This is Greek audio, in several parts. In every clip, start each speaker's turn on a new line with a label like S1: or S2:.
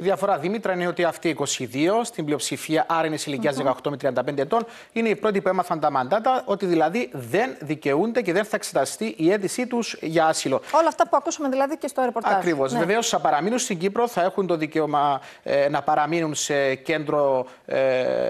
S1: Η διαφορά, Δήμητρα, είναι ότι αυτοί 22 στην πλειοψηφία άρενες 18 με 35 ετών είναι οι πρώτοι που έμαθαν τα μαντάτα, ότι δηλαδή δεν δικαιούνται και δεν θα εξεταστεί η αίτησή τους για άσυλο.
S2: Όλα αυτά που ακούσαμε δηλαδή και στο ρεπορτάζ. Ακριβώς. Ναι. Βεβαίως,
S1: θα παραμείνουν στην Κύπρο, θα έχουν το δικαίωμα ε, να παραμείνουν σε κέντρο ε,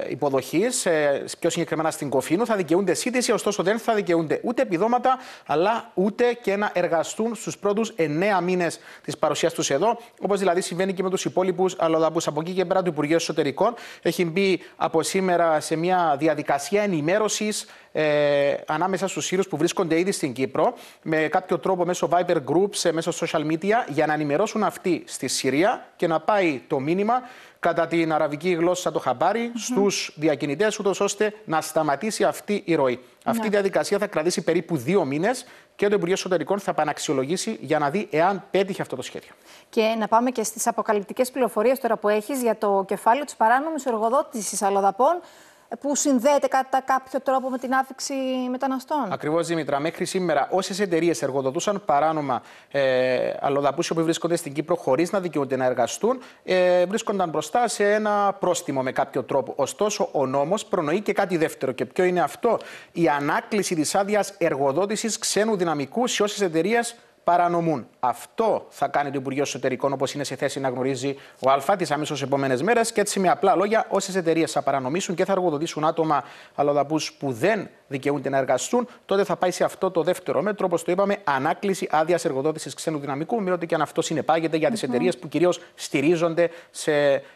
S1: υποδοχής, ε, πιο συγκεκριμένα στην Κοφίνου. Θα δικαιούνται σύντηση, ωστόσο δεν θα δικαιούνται ούτε επιδόματα, αλλά ούτε και να εργαστούν στους πρώτους 9 μήνες της παρουσίας τους εδώ, όπως δηλαδή συμβαίνει και με τους υπόλοιπους αλλά από εκεί και πέρα του Υπουργείου Εσωτερικών έχει μπει από σήμερα σε μια διαδικασία ενημέρωσης ε, ανάμεσα στους Σύρους που βρίσκονται ήδη στην Κύπρο, με κάποιο τρόπο μέσω Viber Groups, ε, μέσω social media, για να ενημερώσουν αυτοί στη Συρία και να πάει το μήνυμα κατά την αραβική γλώσσα το χαμπάρι mm-hmm. στους διακινητές, ούτως ώστε να σταματήσει αυτή η ροή. Αυτή ναι. η διαδικασία θα κρατήσει περίπου δύο μήνες και το Υπουργείο Εσωτερικών θα επαναξιολογήσει για να δει εάν πέτυχε αυτό το σχέδιο.
S2: Και να πάμε και στις αποκαλυπτικές πληροφορίες τώρα που έχεις για το κεφάλαιο της παράνομης εργοδότηση αλλοδαπών που συνδέεται κατά κάποιο τρόπο με την άφηξη μεταναστών.
S1: Ακριβώς, Δήμητρα. Μέχρι σήμερα, όσες εταιρείες εργοδοτούσαν παράνομα ε, αλλοδαπούσιο που βρίσκονται στην Κύπρο χωρίς να δικαιούνται να εργαστούν, ε, βρίσκονταν μπροστά σε ένα πρόστιμο με κάποιο τρόπο. Ωστόσο, ο νόμος προνοεί και κάτι δεύτερο. Και ποιο είναι αυτό, η ανάκληση της άδειας εργοδότησης ξένου δυναμικού σε όσες εταιρείες παρανομούν. Αυτό θα κάνει το Υπουργείο Εσωτερικών, όπως είναι σε θέση να γνωρίζει ο ΑΛΦΑ, τις αμέσως επόμενες μέρες. Και έτσι, με απλά λόγια, όσες εταιρείες θα παρανομήσουν και θα εργοδοτήσουν άτομα αλλοδαπούς που δεν δικαιούνται να εργαστούν, τότε θα πάει σε αυτό το δεύτερο μέτρο, όπως το είπαμε, ανάκληση άδειας εργοδότησης ξένου δυναμικού, με ό,τι και αν αυτό συνεπάγεται για τις mm εταιρείες που κυρίως στηρίζονται σε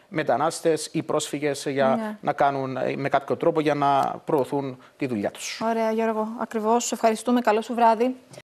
S1: μετανάστες ή πρόσφυγες για ναι. να κάνουν ε, με κάποιο τρόπο για να προωθούν τη δουλειά τους.
S2: Ωραία, Γιώργο. Ακριβώς. Ευχαριστούμε. Καλό σου βράδυ.